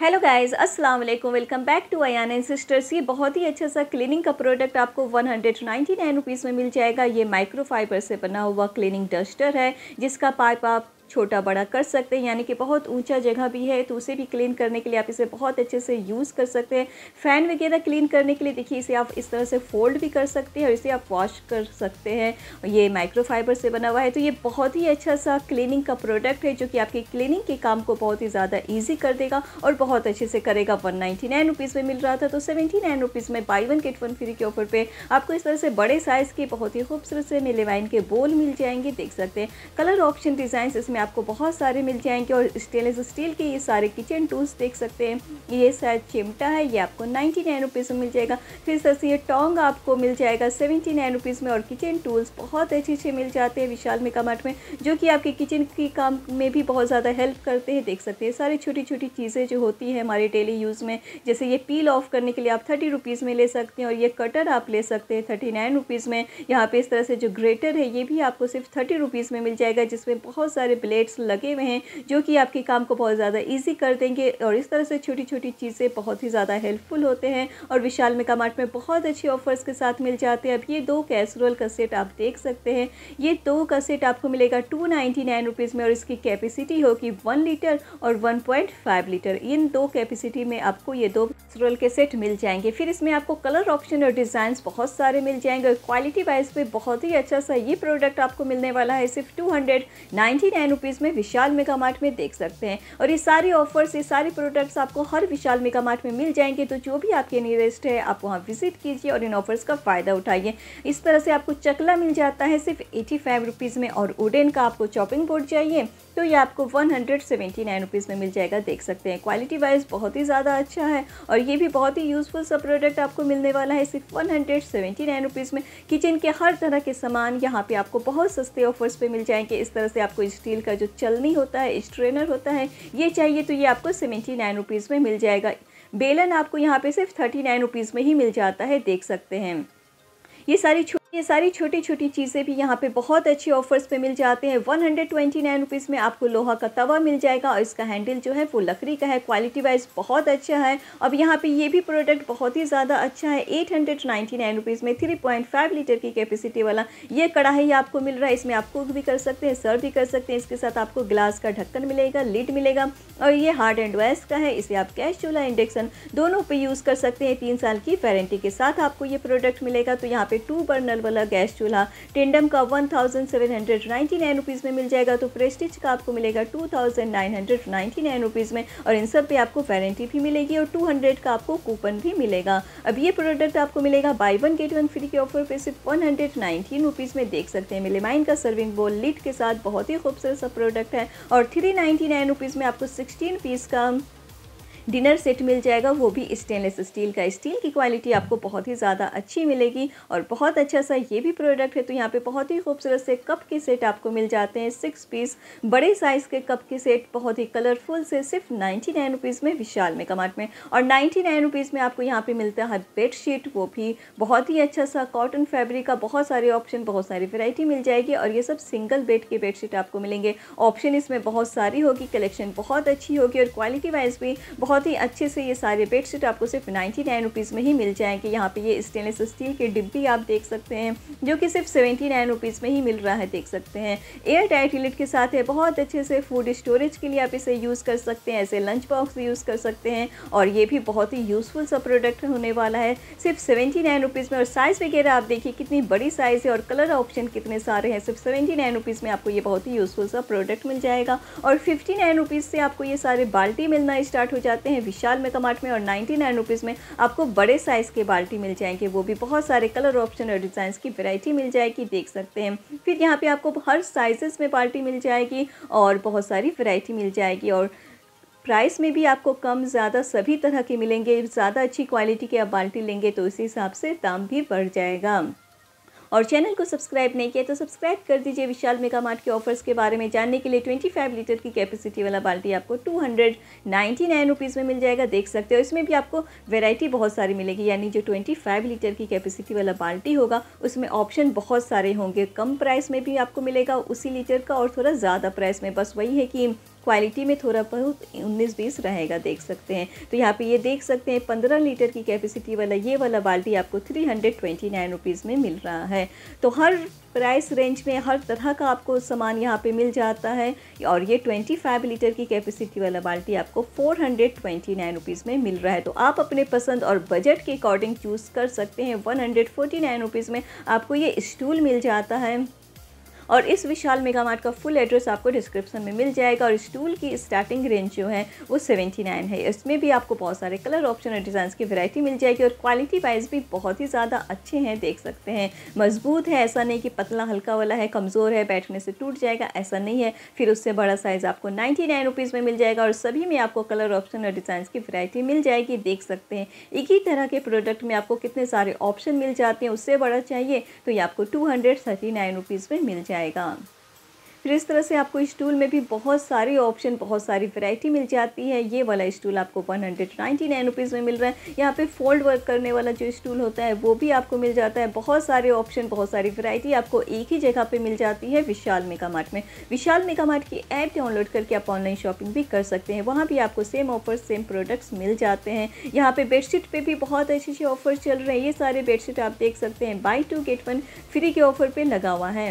hello guys अस्सलाम वालेकुम welcome back to अन एंड सिस्टर्स ये बहुत ही अच्छा सा क्लीनिंग का प्रोडक्ट आपको 199 रुपीस में मिल जाएगा ये माइक्रोफाइबर से बना हुआ क्लीनिंग डस्टर है जिसका पाइप आप छोटा बड़ा कर सकते हैं यानी कि बहुत ऊंचा जगह भी है तो उसे भी क्लीन करने के लिए आप इसे बहुत अच्छे से यूज़ कर सकते हैं फ़ैन वगैरह क्लीन करने के लिए देखिए इसे आप इस तरह से फोल्ड भी कर सकते हैं और इसे आप वॉश कर सकते हैं ये माइक्रोफाइबर से बना हुआ है तो ये बहुत ही अच्छा सा क्लीनिंग का प्रोडक्ट है जो कि आपकी क्लीनिंग के काम को बहुत ही ज़्यादा ईजी कर देगा और बहुत अच्छे से करेगा वन नाइन्टी नाइन रुपीज़ में मिल रहा था तो सेवेंटी नाइन रुपीज़ में buy one get one free के ऑफर पर आपको इस तरह से बड़े साइज़ के बहुत ही खूबसूरत से मिलेवाइन के बोल मिल जाएंगे देख सकते हैं कलर ऑप्शन डिज़ाइन इसमें में आपको बहुत सारे मिल जाएंगे और स्टेनलेस स्टील के ये सारे किचन टूल्स देख सकते हैं ये शायद चिमटा है ये आपको नाइन्टी नाइन रुपीज़ में मिल जाएगा फिर सर ये टोंग आपको मिल जाएगा सेवेंटी नाइन रुपीज़ में और किचन टूल्स बहुत अच्छे अच्छे मिल जाते हैं विशाल मेगा मार्ट में जो कि आपके किचन के काम में भी बहुत ज़्यादा हेल्प करते हैं देख सकते हैं सारी छोटी छोटी चीज़ें जो होती है हमारे डेली यूज़ में जैसे ये पील ऑफ करने के लिए आप थर्टी रुपीज़ में ले सकते हैं और ये कटर आप ले सकते हैं थर्टी नाइन रुपीज़ में यहाँ पर इस तरह से जो ग्रेटर है ये भी आपको सिर्फ थर्टी रुपीज़ में मिल जाएगा जिसमें बहुत सारे ब्लेड्स लगे हुए हैं जो कि आपके काम को बहुत ज़्यादा ईजी कर देंगे और इस तरह से छोटी छोटी चीज़ें बहुत ही ज़्यादा हेल्पफुल होते हैं और विशाल मेका मार्ट में बहुत अच्छे ऑफर्स के साथ मिल जाते हैं अब ये दो कैसरोल का सेट आप देख सकते हैं ये दो का सेट आपको मिलेगा टू नाइन्टी नाइन रुपीज़ में और इसकी कैपेसिटी होगी वन लीटर और वन पॉइंट फाइव लीटर इन दो कैपेसिटी में आपको ये दो कैसरोल के सेट मिल जाएंगे फिर इसमें आपको कलर ऑप्शन और डिज़ाइन बहुत सारे मिल जाएंगे और क्वालिटी वाइज पे बहुत ही अच्छा सा ये प्रोडक्ट आपको मिलने वाला है सिर्फ two hundred ninety nine rupees में विशाल मेगा मार्ट में देख सकते हैं और ये सारे ऑफर्स ये सारे प्रोडक्ट्स आपको हर विशाल मेगा मार्ट में मिल जाएंगे तो जो भी आपके नियरेस्ट है आप वहाँ विजिट कीजिए और इन ऑफर्स का फ़ायदा उठाइए इस तरह से आपको चकला मिल जाता है सिर्फ एटी फाइव रुपीज़ में और उडेन का आपको चॉपिंग बोर्ड चाहिए तो ये आपको one hundred seventy nine rupees में मिल जाएगा देख सकते हैं क्वालिटी वाइज बहुत ही ज़्यादा अच्छा है और ये भी बहुत ही यूज़फुल सा प्रोडक्ट आपको मिलने वाला है सिर्फ one hundred seventy nine rupees में किचन के हर तरह के सामान यहाँ पे आपको बहुत सस्ते ऑफर्स पे मिल जाएंगे इस तरह से आपको स्टील का जो चलनी होता है स्ट्रेनर होता है ये चाहिए तो ये आपको सेवेंटी नाइन रुपीज़ में मिल जाएगा बेलन आपको यहाँ पे सिर्फ थर्टी नाइन रुपीज़ में ही मिल जाता है देख सकते हैं ये सारी ये सारी छोटी छोटी चीज़ें भी यहाँ पे बहुत अच्छे ऑफर्स पे मिल जाते हैं one hundred twenty nine rupees में आपको लोहा का तवा मिल जाएगा और इसका हैंडल जो है वो लकड़ी का है क्वालिटी वाइज बहुत अच्छा है अब यहाँ पे ये भी प्रोडक्ट बहुत ही ज़्यादा अच्छा है eight hundred ninety nine rupees में थ्री पॉइंट फाइव लीटर की कैपेसिटी वाला ये कढ़ाई आपको मिल रहा है इसमें आप कुक भी कर सकते हैं सर्व भी कर सकते हैं इसके साथ आपको ग्लास का ढक्कन मिलेगा लिड मिलेगा और ये हार्ड एंड वैस का है इसे आप कैश चूल्हा इंडक्शन दोनों पर यूज़ कर सकते हैं तीन साल की वारंटी के साथ आपको ये प्रोडक्ट मिलेगा तो यहाँ पर टू बर्नल वाला गैस चूल्हा टेंडम का one thousand seven hundred ninety nine rupees में मिल जाएगा तो प्रेस्टिज का आपको मिलेगा two thousand nine hundred ninety nine rupees में और इन सब पे आपको वारंटी भी मिलेगी और टू हंड्रेड का आपको कूपन भी मिलेगा अब ये प्रोडक्ट तो आपको मिलेगा buy one get one free के ऑफर पे सिर्फ वन हंड्रेड नाइन्टीन रुपीज़ में देख सकते हैं मिलेमाइन का सर्विंग बोल लिट के साथ बहुत ही खूबसूरत सा प्रोडक्ट है और थ्री नाइन्टी नाइन रुपीज़ में आपको सिक्सटीन पीस का डिनर सेट मिल जाएगा वो भी स्टेनलेस स्टील का स्टील की क्वालिटी आपको बहुत ही ज़्यादा अच्छी मिलेगी और बहुत अच्छा सा ये भी प्रोडक्ट है तो यहाँ पे बहुत ही खूबसूरत से कप के सेट आपको मिल जाते हैं सिक्स पीस बड़े साइज़ के कप के सेट बहुत ही कलरफुल से सिर्फ नाइन्टी नाइन रुपीज़ में विशाल में कमाट में और नाइन्टी नाइन रुपीज़ में आपको यहाँ पर मिलता है बेड शीट वो भी बहुत ही अच्छा सा कॉटन फैब्रिक का बहुत सारे ऑप्शन बहुत सारी वेराइटी मिल जाएगी और ये सब सिंगल बेड के बेडशीट आपको मिलेंगे ऑप्शन इसमें बहुत सारी होगी कलेक्शन बहुत अच्छी होगी और क्वालिटी वाइज भी बहुत बहुत ही अच्छे से ये सारे बेडशीट आपको सिर्फ नाइन्टी नाइन रुपीज़ में ही मिल जाएंगे यहाँ पे ये स्टेनलेस स्टील के डिब्बी आप देख सकते हैं जो कि सिर्फ सेवेंटी नाइन रुपीज़ में ही मिल रहा है देख सकते हैं एयर टाइट हिलेट के साथ है बहुत अच्छे से फूड स्टोरेज के लिए आप इसे यूज़ कर सकते हैं ऐसे लंच बॉक्स यूज़ कर सकते हैं और ये भी बहुत ही यूज़फुल सा प्रोडक्ट होने वाला है सिर्फ सेवेंटी नाइन रुपीज़ में और साइज़ वगैरह आप देखिए कितनी बड़ी साइज़ है और कलर ऑप्शन कितने सारे हैं सिर्फ सेवेंटी नाइन रुपीज़ में आपको ये बहुत ही यूज़फुल सा प्रोडक्ट मिल जाएगा और फिफ्टी नाइन रुपीज़ से आपको ये सारे बाल्टी मिलना स्टार्ट हो जाते सकते हैं विशाल मेगा तो मार्ट में और नाइन्टी नाइन रुपीज़ में आपको बड़े साइज़ के बाल्टी मिल जाएंगे वो भी बहुत सारे कलर ऑप्शन और डिज़ाइन की वेराइटी मिल जाएगी देख सकते हैं फिर यहाँ पर आपको हर साइज़ में बाल्टी मिल जाएगी और बहुत सारी वेराइटी मिल जाएगी और प्राइस में भी आपको कम ज़्यादा सभी तरह के मिलेंगे ज़्यादा अच्छी क्वालिटी के आप बाल्टी लेंगे तो उसी हिसाब से दाम भी बढ़ जाएगा और चैनल को सब्सक्राइब नहीं किया तो सब्सक्राइब कर दीजिए विशाल मेगा मार्ट के ऑफर्स के बारे में जानने के लिए 25 लीटर की कैपेसिटी वाला बाल्टी आपको टू हंड्रेड में मिल जाएगा देख सकते हो इसमें भी आपको वेराइटी बहुत सारी मिलेगी यानी जो 25 लीटर की कैपेसिटी वाला बाल्टी होगा उसमें ऑप्शन बहुत सारे होंगे कम प्राइस में भी आपको मिलेगा उसी लीटर का और थोड़ा ज़्यादा प्राइस में बस वही है कि क्वालिटी में थोड़ा बहुत उन्नीस बीस रहेगा देख सकते हैं तो यहाँ पे ये देख सकते हैं पंद्रह लीटर की कैपेसिटी वाला ये वाला बाल्टी आपको three hundred twenty nine rupees में मिल रहा है तो हर प्राइस रेंज में हर तरह का आपको सामान यहाँ पे मिल जाता है और ये 25 लीटर की कैपेसिटी वाला बाल्टी आपको 429 रुपीज़ में मिल रहा है तो आप अपने पसंद और बजट के अकॉर्डिंग चूज़ कर सकते हैं 149 रुपीज़ में आपको ये स्टूल मिल जाता है और इस विशाल मेगा मार्ट का फुल एड्रेस आपको डिस्क्रिप्शन में मिल जाएगा और इस टूल की स्टार्टिंग रेंज जो है वो सेवेंटी नाइन है इसमें भी आपको बहुत सारे कलर ऑप्शन और डिज़ाइन की वैरायटी मिल जाएगी और क्वालिटी वाइज भी बहुत ही ज़्यादा अच्छे हैं देख सकते हैं मजबूत है ऐसा नहीं कि पतला हल्का वाला है कमज़ोर है बैठने से टूट जाएगा ऐसा नहीं है फिर उससे बड़ा साइज़ आपको नाइन्टी नाइन रुपीज़ में मिल जाएगा और सभी में आपको कलर ऑप्शन और डिज़ाइन की वैरायटी मिल जाएगी देख सकते हैं एक ही तरह के प्रोडक्ट में आपको कितने सारे ऑप्शन मिल जाते हैं उससे बड़ा चाहिए तो ये आपको two hundred thirty nine rupees में मिल जाए जाएगा फिर इस तरह से आपको स्टूल में भी बहुत सारे ऑप्शन बहुत सारी वैरायटी मिल जाती है ये वाला स्टूल आपको one hundred ninety nine rupees में मिल रहा है यहाँ पे फोल्ड वर्क करने वाला जो स्टूल होता है वो भी आपको मिल जाता है बहुत सारे ऑप्शन बहुत सारी वैरायटी आपको एक ही जगह पे मिल जाती है विशाल मेगा मार्ट में विशाल मेगा मार्ट की ऐप डाउनलोड करके आप ऑनलाइन शॉपिंग भी कर सकते हैं वहाँ भी आपको सेम ऑफर सेम प्रोडक्ट्स मिल जाते हैं यहाँ पर बेडशीट पर भी बहुत अच्छे अच्छे ऑफर्स चल रहे हैं ये सारे बेडशीट आप देख सकते हैं buy two get one free के ऑफर पर लगा हुआ है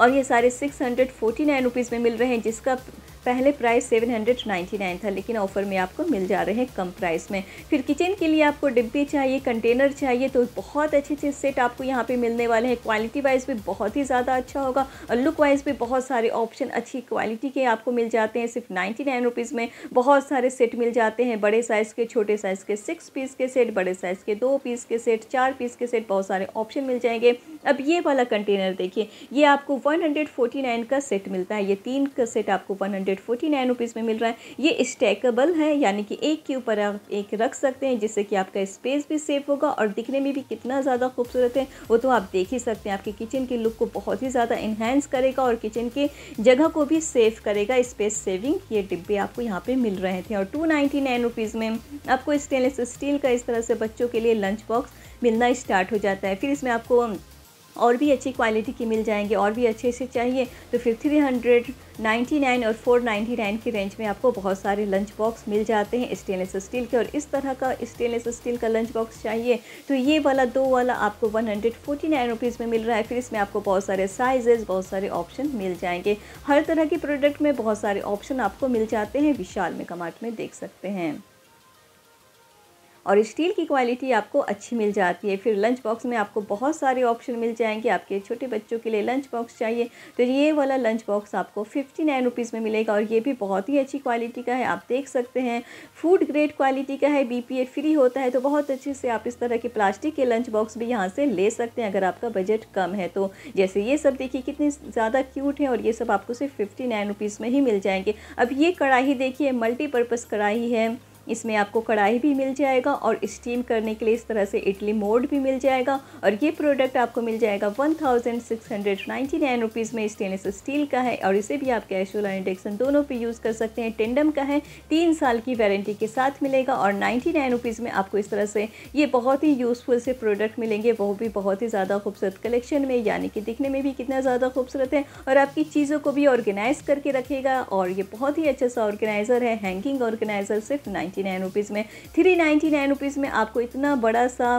और ये सारे six hundred forty nine rupees में मिल रहे हैं जिसका पहले price seven hundred ninety nine था लेकिन ऑफ़र में आपको मिल जा रहे हैं कम प्राइस में फिर किचन के लिए आपको डिब्बे चाहिए कंटेनर चाहिए तो बहुत अच्छे अच्छे सेट आपको यहाँ पे मिलने वाले हैं क्वालिटी वाइज भी बहुत ही ज़्यादा अच्छा होगा और लुक वाइज भी बहुत सारे ऑप्शन अच्छी क्वालिटी के आपको मिल जाते हैं सिर्फ नाइन्टी नाइन रुपीज़ में बहुत सारे सेट मिल जाते हैं बड़े साइज़ के छोटे साइज़ के सिक्स पीस के सेट बड़े साइज़ के दो पीस के सेट चार पीस के सेट बहुत सारे ऑप्शन मिल जाएंगे अब ये वाला कंटेनर देखिए ये आपको वन हंड्रेड फोर्टी नाइन का सेट मिलता है ये तीन का सेट आपको one hundred forty nine rupees में मिल रहा है ये स्टैकेबल है यानी कि एक के ऊपर आप एक रख सकते हैं जिससे कि आपका स्पेस भी सेफ होगा और दिखने में भी कितना ज़्यादा खूबसूरत है वो तो आप देख ही सकते हैं आपके किचन के लुक को बहुत ही ज़्यादा इन्हेंस करेगा और किचन के जगह को भी सेव करेगा स्पेस सेविंग ये डिब्बे आपको यहाँ पर मिल रहे थे और टू नाइन्टी नाइन रुपीज़ में आपको स्टेनलेस स्टील का इस तरह से बच्चों के लिए लंच बॉक्स मिलना स्टार्ट हो जाता है फिर इसमें आपको और भी अच्छी क्वालिटी की मिल जाएंगे और भी अच्छे से चाहिए तो फिर थ्री हंड्रेड नाइन्टी नाइन और फोर नाइन्टी नाइन की रेंज में आपको बहुत सारे लंच बॉक्स मिल जाते हैं स्टेनलेस स्टील के और इस तरह का स्टेनलेस स्टील का लंच बॉक्स चाहिए तो ये वाला दो वाला आपको one hundred forty nine rupees में मिल रहा है फिर इसमें आपको बहुत सारे साइजेस बहुत सारे ऑप्शन मिल जाएंगे हर तरह के प्रोडक्ट में बहुत सारे ऑप्शन आपको मिल जाते हैं विशाल मेगा मार्ट में देख सकते हैं और स्टील की क्वालिटी आपको अच्छी मिल जाती है फिर लंच बॉक्स में आपको बहुत सारे ऑप्शन मिल जाएंगे आपके छोटे बच्चों के लिए लंच बॉक्स चाहिए तो ये वाला लंच बॉक्स आपको फिफ्टी नाइन रुपीज़ में मिलेगा और ये भी बहुत ही अच्छी क्वालिटी का है आप देख सकते हैं फूड ग्रेड क्वालिटी का है बी फ्री होता है तो बहुत अच्छे से आप इस तरह के प्लास्टिक के लंच बॉक्स भी यहाँ से ले सकते हैं अगर आपका बजट कम है तो जैसे ये सब देखिए कितने ज़्यादा क्यूट हैं और ये सब आपको सिर्फ फिफ्टी नाइन रुपीज़ में ही मिल जाएंगे अब ये कढ़ाई देखिए मल्टीपर्पज़ कढ़ाई है इसमें आपको कढ़ाई भी मिल जाएगा और स्टीम करने के लिए इस तरह से इडली मोड भी मिल जाएगा और ये प्रोडक्ट आपको मिल जाएगा one thousand six hundred ninety nine rupees में स्टेनलेस स्टील का है और इसे भी आप कैशोल और इंडक्शन दोनों पे यूज़ कर सकते हैं टेंडम का है तीन साल की वारंटी के साथ मिलेगा और नाइन्टी नाइन रुपीज़ में आपको इस तरह से ये बहुत ही यूज़फुल से प्रोडक्ट मिलेंगे वो भी बहुत ही ज़्यादा खूबसूरत कलेक्शन में यानी कि दिखने में भी कितना ज़्यादा खूबसूरत है और आपकी चीज़ों को भी ऑर्गेनाइज़ करके रखेगा और ये बहुत ही अच्छा सा ऑर्गेनाइज़र है हैंगिंग ऑर्गेनाइज़र सिर्फ नाइन्टी नाइन्टी में थ्री नाइन्टी नाइन रुपीज़ में आपको इतना बड़ा सा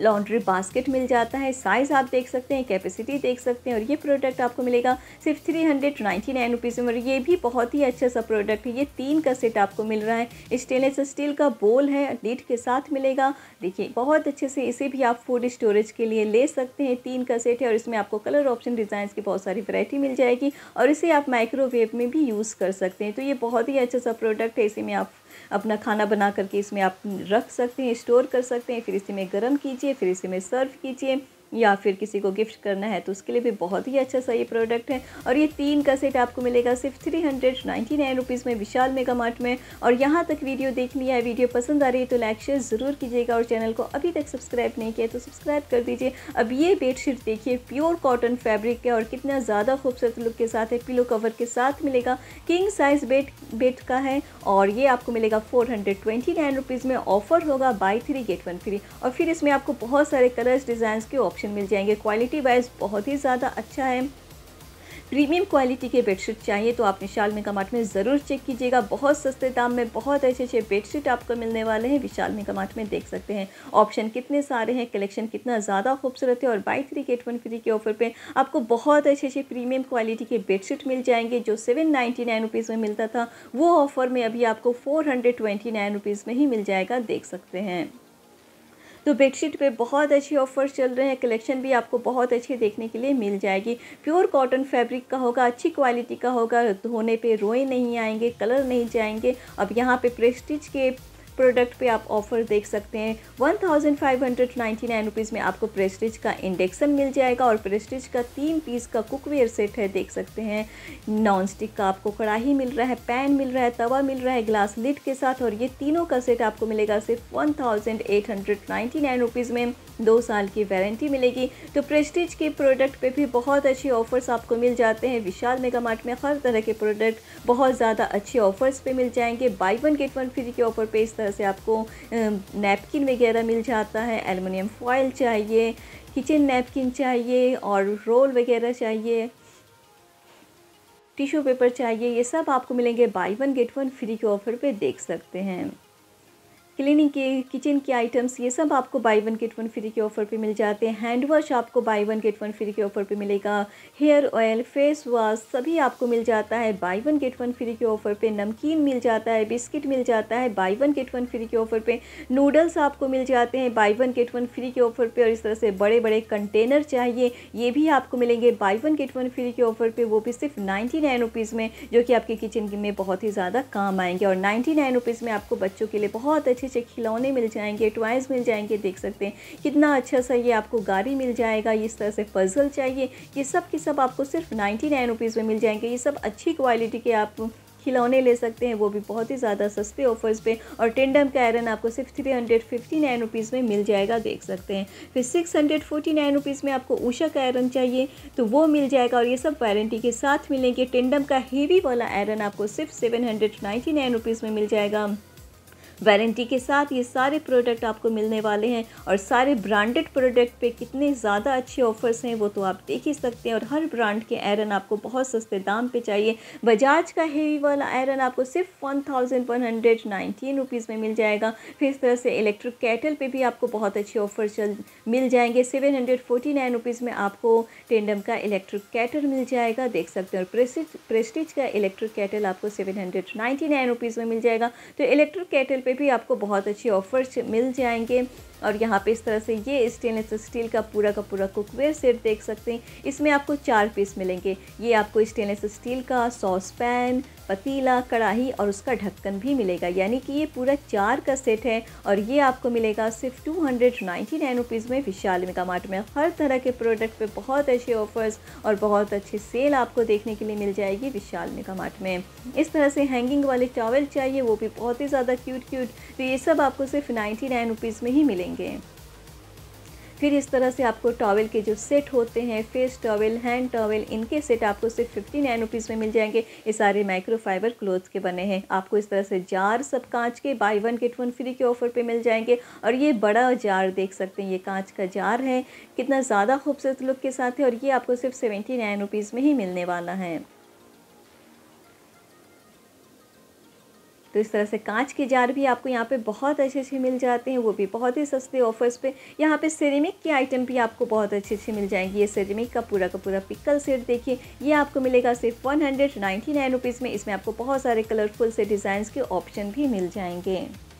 लॉन्ड्री बास्केट मिल जाता है साइज़ आप देख सकते हैं कैपेसिटी देख सकते हैं और ये प्रोडक्ट आपको मिलेगा सिर्फ three hundred ninety nine rupees में और ये भी बहुत ही अच्छा सा प्रोडक्ट है ये तीन का सेट आपको मिल रहा है स्टेनलेस स्टील का बोल है डीट के साथ मिलेगा देखिए बहुत अच्छे से इसे भी आप फूड स्टोरेज के लिए ले सकते हैं तीन का सेट है और इसमें आपको कलर ऑप्शन डिज़ाइन की बहुत सारी वरायटी मिल जाएगी और इसे आप माइक्रोवेव में भी यूज़ कर सकते हैं तो ये बहुत ही अच्छा सा प्रोडक्ट है इसी में आप अपना खाना बना करके इसमें आप रख सकते हैं स्टोर कर सकते हैं फिर इसी में गर्म कीजिए फिर इसी में सर्व कीजिए या फिर किसी को गिफ्ट करना है तो उसके लिए भी बहुत ही अच्छा सा ये प्रोडक्ट है और ये तीन का सेट आपको मिलेगा सिर्फ three hundred ninety nine rupees में विशाल मेगा मार्ट में और यहाँ तक वीडियो देख लिया है वीडियो पसंद आ रही है तो लाइक शेयर ज़रूर कीजिएगा और चैनल को अभी तक सब्सक्राइब नहीं किया तो सब्सक्राइब कर दीजिए अब ये बेडशीट देखिए प्योर कॉटन फैब्रिक है और कितना ज़्यादा खूबसूरत लुक के साथ है पिलो कवर के साथ मिलेगा किंग साइज़ बेड बेड का है और ये आपको मिलेगा four hundred twenty nine rupees में ऑफर होगा buy three get one free और फिर इसमें आपको बहुत सारे कलर्स डिज़ाइन के ऑप्शन कलेक्शन मिल जाएंगे क्वालिटी वाइज बहुत ही ज़्यादा अच्छा है प्रीमियम क्वालिटी के बेडशीट चाहिए तो आप विशाल मेगा मार्ट में ज़रूर चेक कीजिएगा बहुत सस्ते दाम में बहुत अच्छे अच्छे बेडशीट आपको मिलने वाले हैं विशाल मेगा मार्ट में देख सकते हैं ऑप्शन कितने सारे हैं कलेक्शन कितना ज़्यादा खूबसूरत है और buy three get one free के ऑफर पे आपको बहुत अच्छे अच्छे प्रीमियम क्वालिटी के बेडशीट मिल जाएंगे जो सेवन नाइन्टी नाइन रुपीज़ में मिलता था वो ऑफ़र में अभी आपको four hundred twenty nine rupees में ही मिल जाएगा देख सकते हैं तो बेडशीट पे बहुत अच्छे ऑफर्स चल रहे हैं कलेक्शन भी आपको बहुत अच्छे देखने के लिए मिल जाएगी प्योर कॉटन फैब्रिक का होगा अच्छी क्वालिटी का होगा धोने पे रोए नहीं आएंगे कलर नहीं जाएंगे अब यहाँ पे प्रेस्टिज के प्रोडक्ट पे आप ऑफर देख सकते हैं one thousand five hundred ninety nine rupees में आपको प्रेस्टिज का इंडक्शन मिल जाएगा और प्रेस्टिज का तीन पीस का कुकवेयर सेट है देख सकते हैं नॉन स्टिक का आपको कढ़ाई मिल रहा है पैन मिल रहा है तवा मिल रहा है ग्लास लिड के साथ और ये तीनों का सेट आपको मिलेगा सिर्फ one thousand eight hundred ninety nine rupees में दो साल की वारंटी मिलेगी तो प्रेस्टिज के प्रोडक्ट पर भी बहुत अच्छे ऑफर्स आपको मिल जाते हैं विशाल मेगा मार्ट में हर तरह के प्रोडक्ट बहुत ज़्यादा अच्छे ऑफर्स पर मिल जाएंगे buy one get one free के ऑफर पर इस तरह तरह से आपको नैपकिन वगैरह मिल जाता है एलमिनियम फॉयल चाहिए किचन नैपकिन चाहिए और रोल वगैरह चाहिए टिशू पेपर चाहिए ये सब आपको मिलेंगे buy one get one free के ऑफ़र पे देख सकते हैं क्लीनिंग के किचन के आइटम्स ये सब आपको buy one get one free के ऑफ़र पे मिल जाते हैं हैंड वॉश आपको buy one get one free के ऑफ़र पे मिलेगा हेयर ऑयल फेस वॉश सभी आपको मिल जाता है buy one get one free के ऑफ़र पे नमकीन मिल जाता है बिस्किट मिल जाता है buy one get one free के ऑफ़र पे नूडल्स आपको मिल जाते हैं buy one get one free के ऑफ़र पर और इस तरह से बड़े बड़े कंटेनर चाहिए ये भी आपको मिलेंगे buy one get one free के ऑफ़र पर वो भी सिर्फ नाइन्टी नाइन रुपीज़ में जो कि आपके किचन में बहुत ही ज़्यादा काम आएंगे और नाइन्टी नाइन रुपीज़ में आपको बच्चों के लिए बहुत अच्छे अच्छे अच्छे खिलौने मिल जाएंगे टॉयज़ मिल जाएंगे देख सकते हैं कितना अच्छा सा ये आपको गाड़ी मिल जाएगा इस तरह से पजल चाहिए ये सब के सब आपको सिर्फ नाइन्टी नाइन रुपीज़ में मिल जाएंगे ये सब अच्छी क्वालिटी के आप खिलौने ले सकते हैं वो भी बहुत ही ज़्यादा सस्ते ऑफर्स पे और टेंडम का आयरन आपको सिर्फ three hundred fifty nine rupees में मिल जाएगा देख सकते हैं फिर six hundred forty nine rupees में आपको उषा का आयरन चाहिए तो वो मिल जाएगा और ये सब वारंटी के साथ मिलेंगे टेंडम का हेवी वाला आयरन आपको सिर्फ seven hundred ninety nine rupees में मिल जाएगा वारंटी के साथ ये सारे प्रोडक्ट आपको मिलने वाले हैं और सारे ब्रांडेड प्रोडक्ट पे कितने ज़्यादा अच्छे ऑफर्स हैं वो तो आप देख ही सकते हैं और हर ब्रांड के आयरन आपको बहुत सस्ते दाम पे चाहिए बजाज का हेवी वाला आयरन आपको सिर्फ one thousand one hundred nineteen rupees में मिल जाएगा फिर इस तरह से इलेक्ट्रिक कैटल पर भी आपको बहुत अच्छे ऑफर चल मिल जाएंगे seven hundred forty nine rupees में आपको टेंडम का इलेक्ट्रिक कैटल मिल जाएगा देख सकते हैं और प्रेस्टिज प्रेस्टिज का इलेक्ट्रिक कैटल आपको seven hundred ninety nine rupees में मिल जाएगा तो इलेक्ट्रिक कैटल पे भी आपको बहुत अच्छे ऑफ़र्स मिल जाएंगे और यहाँ पे इस तरह से ये स्टेनलेस स्टील का पूरा का पूरा कुकवेयर सेट देख सकते हैं इसमें आपको चार पीस मिलेंगे ये आपको स्टेनलेस स्टील का सॉस पैन पतीला कढ़ाई और उसका ढक्कन भी मिलेगा यानी कि ये पूरा चार का सेट है और ये आपको मिलेगा सिर्फ two hundred ninety nine rupees में विशाल मेगा मार्ट में हर तरह के प्रोडक्ट पे बहुत अच्छे ऑफर्स और बहुत अच्छी सेल आपको देखने के लिए मिल जाएगी विशाल मेगा मार्ट में इस तरह से हैंगिंग वाले चावल चाहिए वो भी बहुत ही ज़्यादा क्यूट क्यूट तो ये सब आपको सिर्फ नाइन्टी नाइन रुपीज़ में ही मिलेंगे फिर इस तरह से आपको टॉवल के जो सेट होते हैं फेस टॉवल हैंड टॉवल इनके सेट आपको सिर्फ फिफ्टी नाइन रुपीज़ में मिल जाएंगे ये सारे माइक्रोफाइबर क्लोथ्स के बने हैं आपको इस तरह से जार सब कांच के buy one get one free के ऑफर पर मिल जाएंगे और ये बड़ा जार देख सकते हैं ये कांच का जार है कितना ज़्यादा खूबसूरत लुक के साथ है और ये आपको सिर्फ सेवेंटी नाइन रुपीज़ में ही मिलने वाला है तो इस तरह से कांच के जार भी आपको यहाँ पे बहुत अच्छे अच्छे मिल जाते हैं वो भी बहुत ही सस्ते ऑफर्स पे यहाँ पे सिरेमिक के आइटम भी आपको बहुत अच्छे अच्छे मिल जाएंगे ये सिरेमिक का पूरा का पूरा पिक्कल सेट देखिए ये आपको मिलेगा सिर्फ वन हंड्रेड में इसमें आपको बहुत सारे कलरफुल से डिज़ाइन के ऑप्शन भी मिल जाएंगे